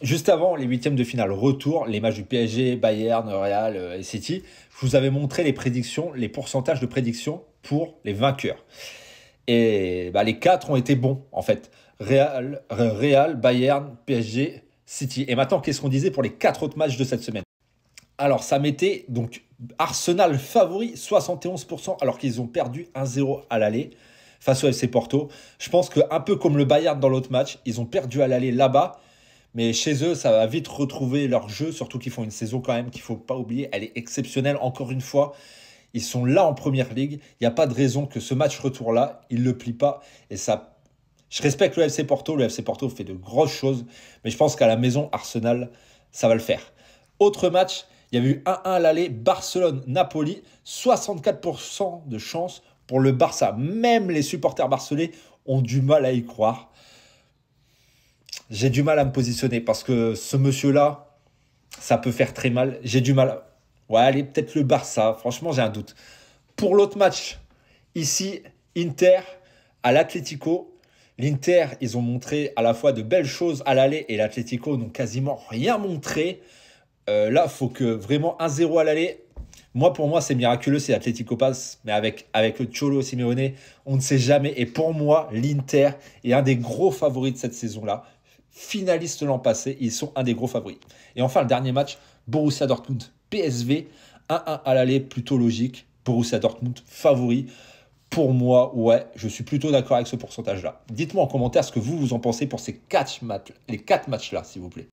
Juste avant les huitièmes de finale, retour, les matchs du PSG, Bayern, Real euh, et City, je vous avais montré les prédictions, les pourcentages de prédictions pour les vainqueurs. Et bah, les quatre ont été bons, en fait. Real, Real Bayern, PSG, City. Et maintenant, qu'est-ce qu'on disait pour les quatre autres matchs de cette semaine Alors, ça mettait donc Arsenal favori, 71%, alors qu'ils ont perdu 1-0 à l'aller face au FC Porto. Je pense que un peu comme le Bayern dans l'autre match, ils ont perdu à l'aller là-bas mais chez eux, ça va vite retrouver leur jeu, surtout qu'ils font une saison quand même qu'il ne faut pas oublier. Elle est exceptionnelle, encore une fois. Ils sont là en première ligue. Il n'y a pas de raison que ce match retour-là, ils ne le plient pas. Et ça. Je respecte le FC Porto. Le FC Porto fait de grosses choses. Mais je pense qu'à la maison, Arsenal, ça va le faire. Autre match, il y a eu 1-1 à l'aller, Barcelone-Napoli. 64% de chance pour le Barça. Même les supporters barcelonais ont du mal à y croire j'ai du mal à me positionner parce que ce monsieur-là, ça peut faire très mal. J'ai du mal. Ouais, allez, peut-être le Barça. Franchement, j'ai un doute. Pour l'autre match, ici, Inter à l'Atlético. L'Inter, ils ont montré à la fois de belles choses à l'aller et l'Atlético n'ont quasiment rien montré. Là, euh, là, faut que vraiment 1-0 à l'aller. Moi, pour moi, c'est miraculeux c'est l'Atlético passe, mais avec, avec le Cholo Simeone, on ne sait jamais. Et pour moi, l'Inter est un des gros favoris de cette saison-là finaliste l'an passé. Ils sont un des gros favoris. Et enfin, le dernier match, Borussia Dortmund PSV. 1-1 à l'aller, plutôt logique. Borussia Dortmund favori. Pour moi, ouais, je suis plutôt d'accord avec ce pourcentage-là. Dites-moi en commentaire ce que vous, vous en pensez pour ces quatre, les quatre matchs-là, s'il vous plaît.